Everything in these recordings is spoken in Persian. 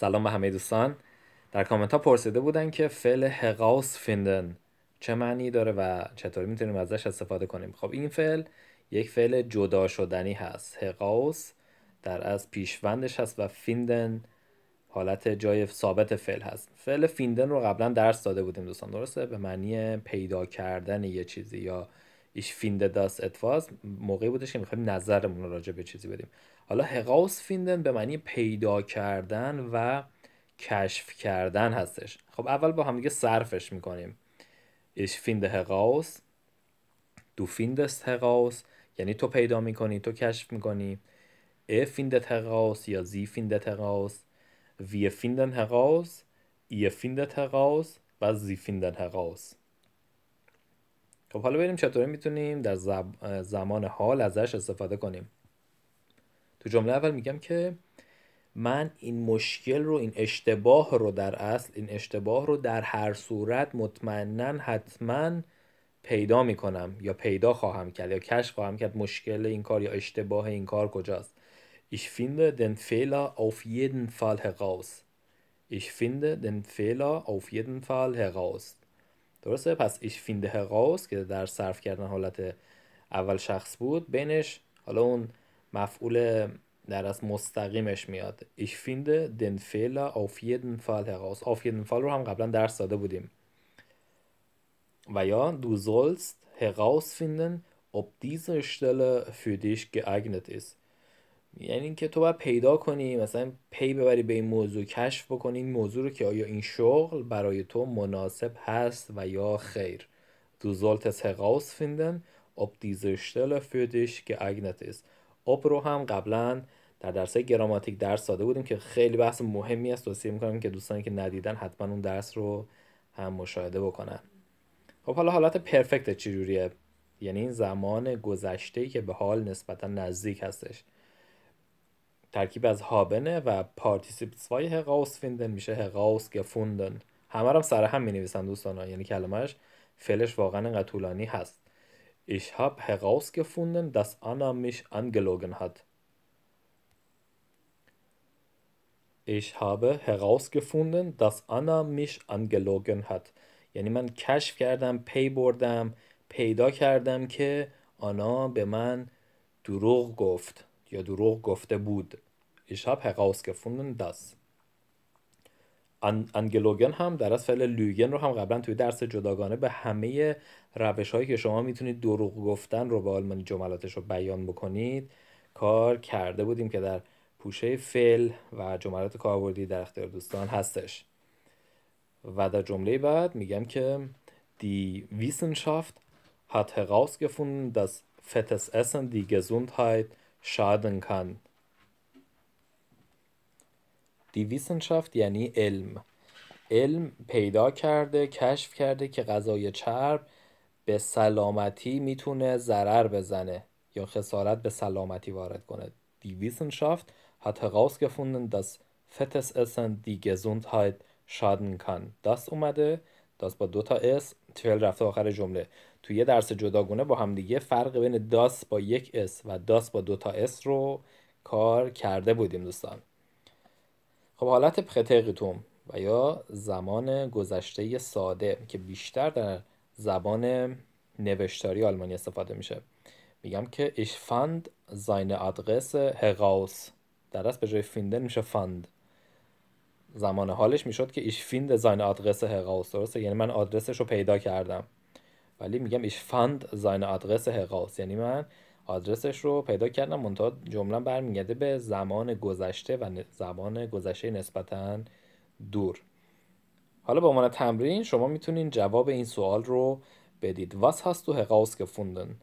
سلام به همه دوستان در کامنت ها پرسیده بودن که فعل هقاس فیندن چه معنی داره و چطوری میتونیم ازش استفاده کنیم خب این فعل یک فعل جدا شدنی هست هقاس در از پیشوندش هست و فیندن حالت جای ثابت فعل هست فعل فیندن رو قبلا درس داده بودیم دوستان درسته به معنی پیدا کردن یه چیزی یا ایش فیند داس اتواز موقعی بودش که میخوایم نظرمون راجع به چیزی بدیم حالا هقاس فیندن به معنی پیدا کردن و کشف کردن هستش خب اول با همدیگه صرفش میکنیم ایش فیند هقاس دو فیندست هقاس یعنی تو پیدا میکنی تو کشف میکنی ای فیندت هقاس یا زی فیندت هقاس وی فیندن هقاس ای فیندت هقاس و زی فیندن هقاس خب حالا ببینیم چطوری میتونیم در زمان حال ازش استفاده کنیم تو جمله اول میگم که من این مشکل رو این اشتباه رو در اصل این اشتباه رو در هر صورت مطمئنا حتما پیدا میکنم یا پیدا خواهم کرد یا کشف خواهم کرد مشکل این کار یا اشتباه این کار کجاست Ich finde den Fehler auf jeden Fall heraus. Ich finde den Fehler auf jeden Fall heraus. درسته پس ich finde heraus که در صرف کردن حالت اول شخص بود بینش حالا اون مفعول در از مستقیمش میاد ich finde den Fehler auf jeden Fall heraus auf jeden Fall رو هم قبلا درس داده بودیم و یا du sollst herausfinden ob diese Stelle für dich geeignet ist یعنی اینکه تو باید پیدا کنی مثلا پی ببری به این موضوع کشف بکنی این موضوع رو که آیا این شغل برای تو مناسب هست و یا خیر du solltest herausfinden ob diese Stelle für dich geeignet ist خب رو هم قبلا در درس گراماتیک درس داده بودیم که خیلی بحث مهمی است توصیه میکنم که دوستانی که ندیدن حتما اون درس رو هم مشاهده بکنن خب حالا حالت پرفکت چجوریه یعنی این زمان گذشته که به حال نسبتا نزدیک هستش ترکیب از هابنه و پارتیسیپس وای هقاوس فیندن میشه هقاوس گفوندن همه رو سر هم می نویسن دوستان یعنی کلمهش فعلش واقعا انقدر طولانی هست Ich habe herausgefunden, dass Anna mich angelogen hat. Ich habe herausgefunden, dass Anna mich angelogen hat. یعنی من کشف کردم پی بردم پیدا کردم که آنا به من دروغ گفت یا دروغ گفته بود. Ich habe herausgefunden, dass انگلوگن هم در از فعل لوگن رو هم قبلا توی درس جداگانه به همه روش هایی که شما میتونید دروغ گفتن رو به آلمانی جملاتش رو بیان بکنید کار کرده بودیم که در پوشه فعل و جملات کاربردی در اختیار دوستان هستش و در جمله بعد میگم که دی ویسنشافت hat herausgefunden, dass fettes Essen دی Gesundheit schaden kann. دی یعنی علم علم پیدا کرده کشف کرده که غذای چرب به سلامتی میتونه ضرر بزنه یا خسارت به سلامتی وارد کنه دی وissenschaft hat herausgefunden dass fettes essen die gesundheit schaden kann das اومده داس با دو تا اس تویل رفته آخر جمله تو یه درس جداگونه با هم دیگه فرق بین داس با یک اس و داس با دو تا اس رو کار کرده بودیم دوستان خب حالت پرتریتوم و یا زمان گذشته ساده که بیشتر در زبان نوشتاری آلمانی استفاده میشه میگم که "ich fand seine Adresse heraus" در به جای فیندن میشه فند زمان حالش میشد که "ich finde seine Adresse heraus" درسته یعنی من آدرسش رو پیدا کردم ولی میگم "ich fand seine Adresse heraus" یعنی من آدرسش رو پیدا کردم منتها جمله برمیگرده به زمان گذشته و زمان گذشته نسبتا دور حالا به عنوان تمرین شما میتونین جواب این سوال رو بدید تو هقاوس گفوندن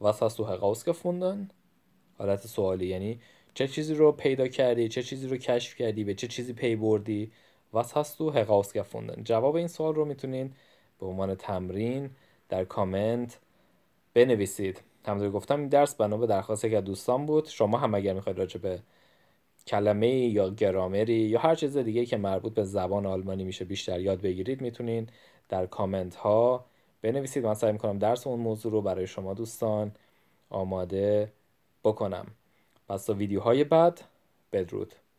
واس هست تو هقاوس گفوندن حالت سوالی یعنی چه چیزی رو پیدا کردی چه چیزی رو کشف کردی به چه چیزی پی بردی هست تو هقاوس گفوندن جواب این سوال رو میتونین به عنوان تمرین در کامنت بنویسید همونطور گفتم این درس بنا به درخواست از دوستان بود شما هم اگر میخواید راجع به کلمه یا گرامری یا هر چیز دیگه که مربوط به زبان آلمانی میشه بیشتر یاد بگیرید میتونین در کامنت ها بنویسید من سعی میکنم درس اون موضوع رو برای شما دوستان آماده بکنم پس تا ویدیوهای بعد بدرود